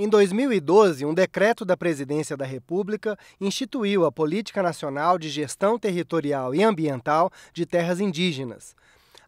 Em 2012, um decreto da Presidência da República instituiu a Política Nacional de Gestão Territorial e Ambiental de Terras Indígenas.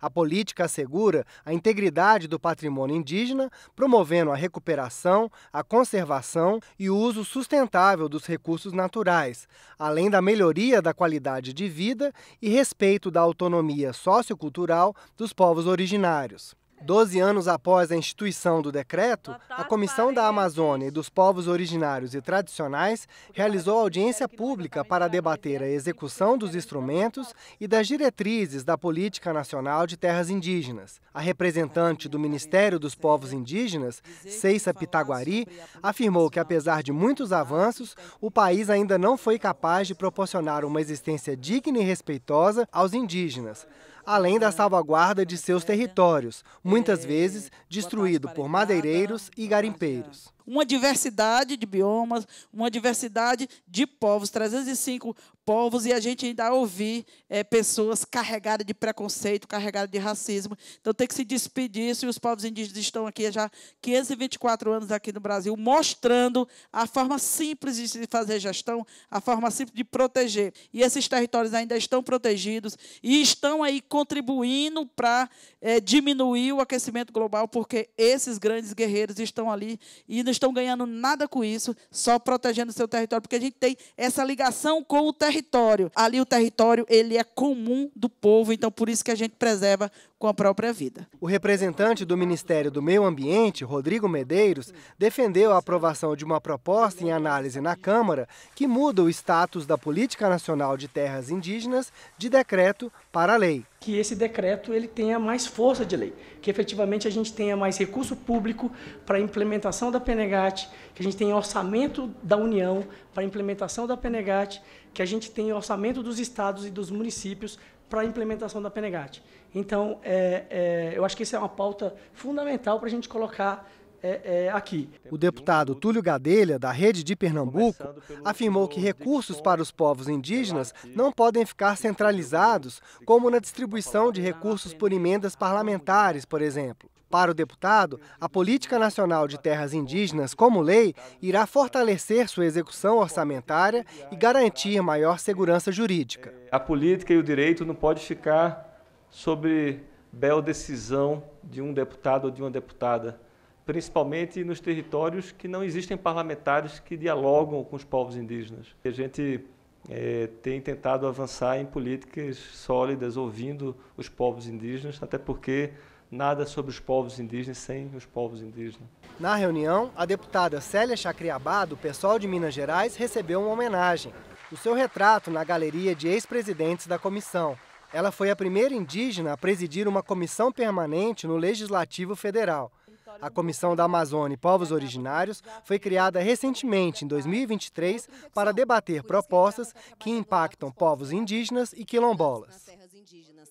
A política assegura a integridade do patrimônio indígena, promovendo a recuperação, a conservação e o uso sustentável dos recursos naturais, além da melhoria da qualidade de vida e respeito da autonomia sociocultural dos povos originários. Doze anos após a instituição do decreto, a Comissão da Amazônia e dos Povos Originários e Tradicionais realizou audiência pública para debater a execução dos instrumentos e das diretrizes da Política Nacional de Terras Indígenas. A representante do Ministério dos Povos Indígenas, Ceissa Pitaguari, afirmou que, apesar de muitos avanços, o país ainda não foi capaz de proporcionar uma existência digna e respeitosa aos indígenas além da salvaguarda de seus territórios, muitas vezes destruído por madeireiros e garimpeiros uma diversidade de biomas, uma diversidade de povos, 305 povos, e a gente ainda ouvir é, pessoas carregadas de preconceito, carregadas de racismo. Então tem que se despedir disso, e os povos indígenas estão aqui já 524 anos aqui no Brasil, mostrando a forma simples de se fazer gestão, a forma simples de proteger. E esses territórios ainda estão protegidos e estão aí contribuindo para é, diminuir o aquecimento global, porque esses grandes guerreiros estão ali e nos estão ganhando nada com isso, só protegendo o seu território, porque a gente tem essa ligação com o território. Ali o território, ele é comum do povo, então por isso que a gente preserva com a própria vida. O representante do Ministério do Meio Ambiente, Rodrigo Medeiros, defendeu a aprovação de uma proposta em análise na Câmara que muda o status da Política Nacional de Terras Indígenas de decreto para lei. Que esse decreto ele tenha mais força de lei, que efetivamente a gente tenha mais recurso público para a implementação da PNGAT, que a gente tenha orçamento da União para a implementação da PNGAT, que a gente tem orçamento dos estados e dos municípios para a implementação da PNGAT. Então, é, é, eu acho que isso é uma pauta fundamental para a gente colocar é, é aqui. O deputado Túlio Gadelha, da Rede de Pernambuco, afirmou que recursos para os povos indígenas não podem ficar centralizados, como na distribuição de recursos por emendas parlamentares, por exemplo. Para o deputado, a Política Nacional de Terras Indígenas, como lei, irá fortalecer sua execução orçamentária e garantir maior segurança jurídica. A política e o direito não pode ficar sobre bel decisão de um deputado ou de uma deputada, principalmente nos territórios que não existem parlamentares que dialogam com os povos indígenas. A gente é, tem tentado avançar em políticas sólidas, ouvindo os povos indígenas, até porque nada sobre os povos indígenas sem os povos indígenas. Na reunião, a deputada Célia Chacriabá, do pessoal de Minas Gerais, recebeu uma homenagem. O seu retrato na galeria de ex-presidentes da comissão. Ela foi a primeira indígena a presidir uma comissão permanente no Legislativo Federal. A Comissão da Amazônia e Povos Originários foi criada recentemente, em 2023, para debater propostas que impactam povos indígenas e quilombolas.